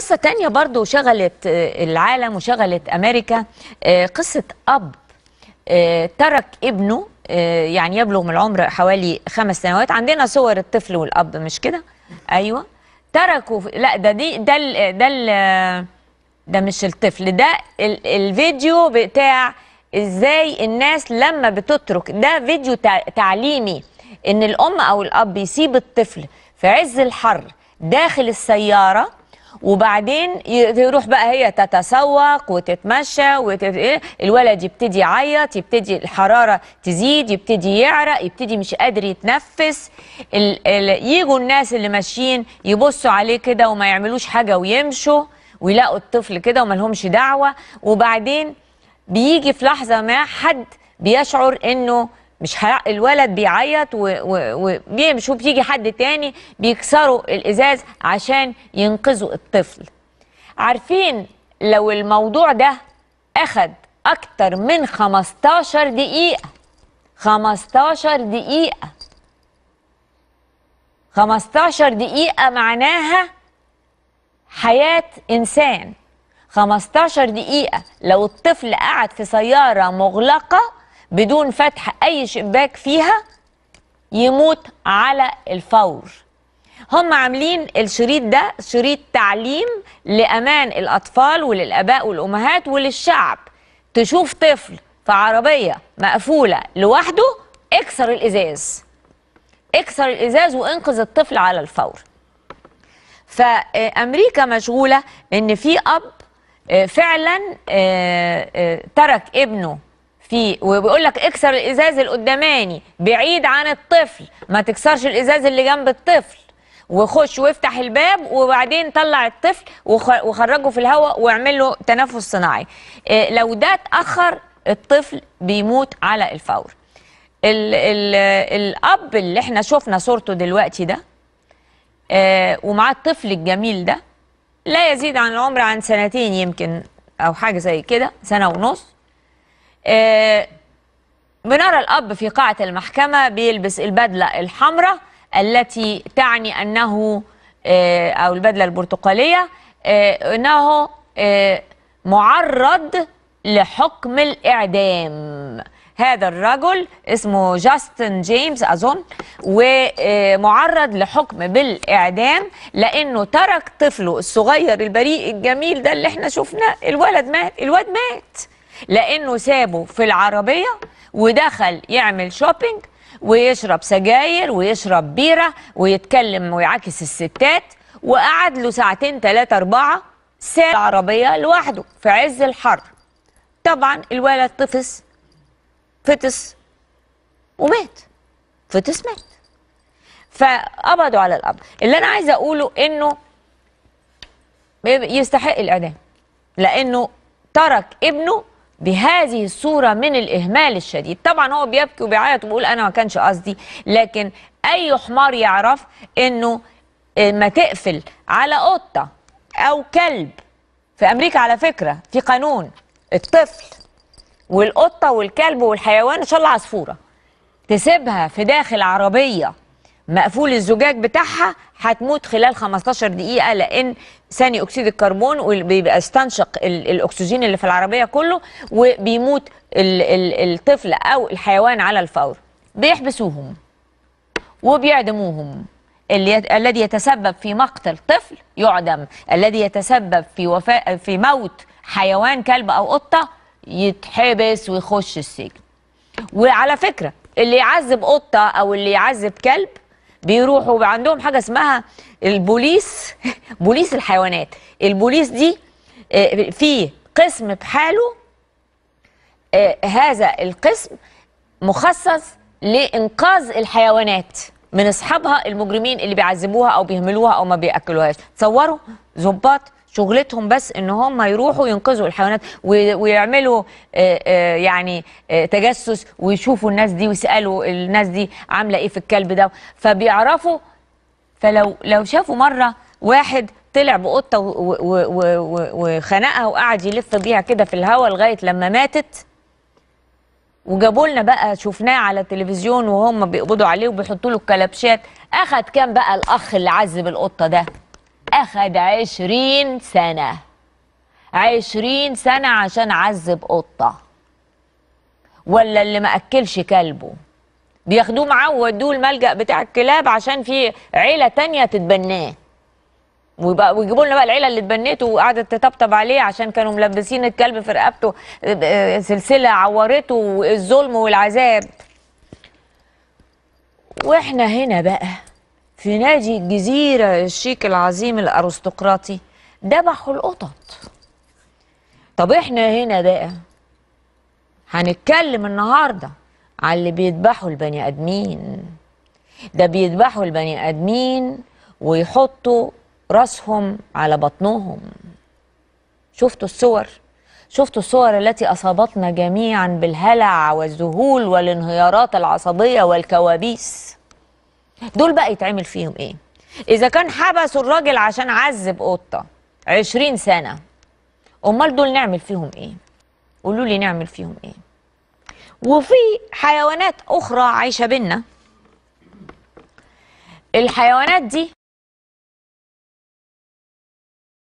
قصة تانية برضو شغلت آه، العالم وشغلت أمريكا آه، قصة أب آه، ترك ابنه يعني يبلغ من العمر حوالي خمس سنوات عندنا صور الطفل والأب مش كده أيوة تركوا لا ده دي ده ال ده ال ده مش الطفل ده ال الفيديو بتاع ازاي الناس لما بتترك ده فيديو تعليمي ان الام او الاب يسيب الطفل في عز الحر داخل السياره وبعدين يروح بقى هي تتسوق وتتمشى وتت... إيه، الولد يبتدي يعيط يبتدي الحراره تزيد يبتدي يعرق يبتدي مش قادر يتنفس ال... ال... يجوا الناس اللي ماشيين يبصوا عليه كده وما يعملوش حاجه ويمشوا ويلاقوا الطفل كده وما لهمش دعوه وبعدين بيجي في لحظه ما حد بيشعر انه مش ه... الولد بيعيط وبيمشوا و... بيجي حد تاني بيكسروا الازاز عشان ينقذوا الطفل عارفين لو الموضوع ده اخد اكتر من 15 دقيقه 15 دقيقه 15 دقيقه معناها حياه انسان 15 دقيقه لو الطفل قعد في سياره مغلقه بدون فتح أي شباك فيها يموت على الفور هم عاملين الشريط ده شريط تعليم لأمان الأطفال وللأباء والأمهات وللشعب تشوف طفل في عربية مقفولة لوحده اكسر الإزاز اكسر الإزاز وانقذ الطفل على الفور فأمريكا مشغولة إن في أب آه، فعلا آه، آه، ترك ابنه في وبيقول لك اكسر الازاز القداماني بعيد عن الطفل ما تكسرش الازاز اللي جنب الطفل وخش وافتح الباب وبعدين طلع الطفل وخرجه في الهواء واعمل له تنفس صناعي آه، لو ده اتاخر الطفل بيموت على الفور الـ الـ الاب اللي احنا شفنا صورته دلوقتي ده آه، ومعاه الطفل الجميل ده لا يزيد عن العمر عن سنتين يمكن او حاجه زي كده سنه ونص آه، منار الأب في قاعة المحكمة بيلبس البدلة الحمراء التي تعني أنه آه، أو البدلة البرتقالية آه، أنه معرض لحكم الإعدام هذا الرجل اسمه جاستن جيمس أظن ومعرض لحكم بالإعدام لأنه ترك طفله الصغير البريء الجميل ده اللي احنا شفناه الولد مات الواد مات لانه سابه في العربيه ودخل يعمل شوبينج ويشرب سجاير ويشرب بيره ويتكلم ويعاكس الستات وقعد له ساعتين ثلاثه اربعه ساب العربيه لوحده في عز الحر طبعا الولد طفس فطس ومات فطس مات فقبضوا على الاب اللي انا عايزه اقوله انه يستحق الاعدام لانه ترك ابنه بهذه الصورة من الإهمال الشديد طبعا هو بيبكي وبيعيط وبيقول أنا ما كانش قصدي لكن أي حمار يعرف أنه ما تقفل على قطة أو كلب في أمريكا على فكرة في قانون الطفل والقطة والكلب والحيوان إن شاء الله عصفورة تسيبها في داخل عربية مقفول الزجاج بتاعها هتموت خلال 15 دقيقه لان ثاني اكسيد الكربون استنشق الاكسجين اللي في العربيه كله وبيموت الطفل او الحيوان على الفور بيحبسوهم وبيعدموهم الذي يتسبب في مقتل طفل يعدم الذي يتسبب في وفاة في موت حيوان كلب او قطه يتحبس ويخش السجن وعلى فكره اللي يعذب قطه او اللي يعذب كلب بيروحوا عندهم حاجه اسمها البوليس بوليس الحيوانات البوليس دي آه، في قسم بحاله آه، هذا القسم مخصص لانقاذ الحيوانات من اصحابها المجرمين اللي بيعذبوها او بيهملوها او ما بياكلوهاش تصوروا ظباط شغلتهم بس ان هم يروحوا ينقذوا الحيوانات ويعملوا آه، آه، يعني آه، تجسس ويشوفوا الناس دي ويسالوا الناس دي عامله ايه في الكلب ده فبيعرفوا فلو لو شافوا مره واحد طلع بقطه وخنقها وقعد يلف بيها كده في الهواء لغايه لما ماتت وجابوا لنا بقى شفناه على التلفزيون وهم بيقبضوا عليه وبيحطوا له الكلبشات اخد كام بقى الاخ اللي عذب القطه ده أخد عشرين سنة عشرين سنة عشان عذب قطة ولا اللي ما أكلش كلبه بياخدوه معاه ويودوه الملجأ بتاع الكلاب عشان في عيلة تانية تتبناه ويبقى ويجيبوا لنا بقى العيله اللي اتبنته وقعدت تطبطب عليه عشان كانوا ملبسين الكلب في رقبته آه، آه، سلسله عورته والظلم والعذاب واحنا هنا بقى في نادي الجزيرة الشيك العظيم الأرستقراطي دبحوا القطط طب احنا هنا بقى هنتكلم النهارده على اللي بيدبحوا البني ادمين ده بيدبحوا البني ادمين ويحطوا راسهم على بطنهم شفتوا الصور شفتوا الصور التي اصابتنا جميعا بالهلع والذهول والانهيارات العصبيه والكوابيس دول بقى يتعمل فيهم ايه اذا كان حبسوا الراجل عشان عذب قطه 20 سنه امال دول نعمل فيهم ايه قولوا لي نعمل فيهم ايه وفي حيوانات اخرى عايشه بينا الحيوانات دي